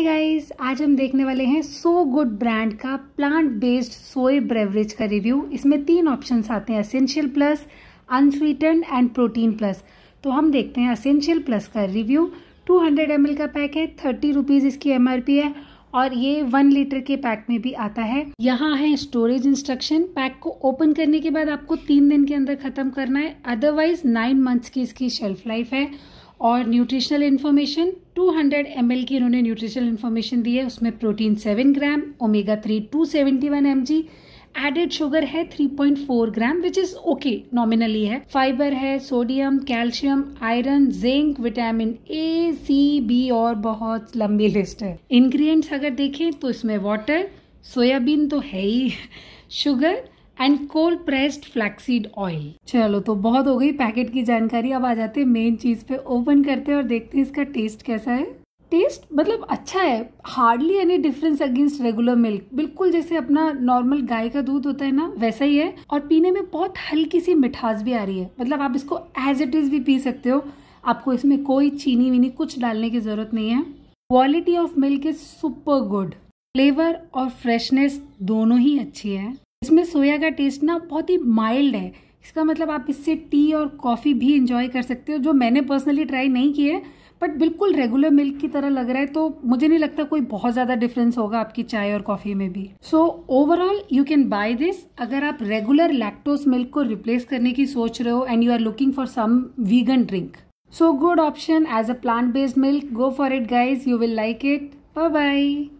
hi guys आज हम देखने वाले हैं सो गुड ब्रांड का प्लांट बेस्ड सोए ब्रेवरेज का रिव्यू इसमें तीन ऑप्शंस आते हैं essential plus unsweetened and protein plus तो हम देखते हैं असेंशियल प्लस का रिव्यू 200 हंड्रेड का पैक है थर्टी रुपीज़ इसकी एम है और ये वन लीटर के पैक में भी आता है यहाँ है स्टोरेज इंस्ट्रक्शन पैक को ओपन करने के बाद आपको तीन दिन के अंदर ख़त्म करना है अदरवाइज नाइन मंथ्स की इसकी शेल्फ लाइफ है और न्यूट्रिशनल इन्फॉर्मेशन 200 एम की इन्होंने न्यूट्रिशनल इन्फॉर्मेशन दी है उसमें protein 7 gram omega 3 271 M G added sugar है 3.4 gram which is okay nominally है फाइबर है sodium calcium iron zinc vitamin A C B और बहुत लंबी लिस्ट है इंग्रेडिएंट्स अगर देखें तो इसमें वाटर सोयाबीन तो है ही sugar and cold pressed flaxseed oil चलो तो बहुत हो गई पैकेट की जानकारी अब आ जाते हैं मेन चीज पे ओपन करते हैं और देखते हैं इसका टेस्ट कैसा है टेस्ट मतलब अच्छा है hardly any difference against regular milk बिल्कुल जैसे अपना नॉर्मल गाय का दूध होता है ना वैसा ही है और पीने में बहुत हल्की सी मिठास भी आ रही है मतलब आप इसको एज इट इज भी पी सकते हो आपको इसमें कोई चीनी वीनी कुछ डालने की जरूरत नहीं है quality of milk is super good flavour और फ्रेशनेस दोनों ही अच्छी है इसमें सोया का टेस्ट ना बहुत ही माइल्ड है इसका मतलब आप इससे टी और कॉफ़ी भी इंजॉय कर सकते हो जो मैंने पर्सनली ट्राई नहीं किया है बट बिल्कुल रेगुलर मिल्क की तरह लग रहा है तो मुझे नहीं लगता कोई बहुत ज़्यादा डिफरेंस होगा आपकी चाय और कॉफ़ी में भी so overall you can buy this अगर आप रेगुलर लैक्टोस मिल्क को रिप्लेस करने की सोच रहे हो and you are looking for some vegan drink so good option as a plant based milk go for it guys you will like it bye bye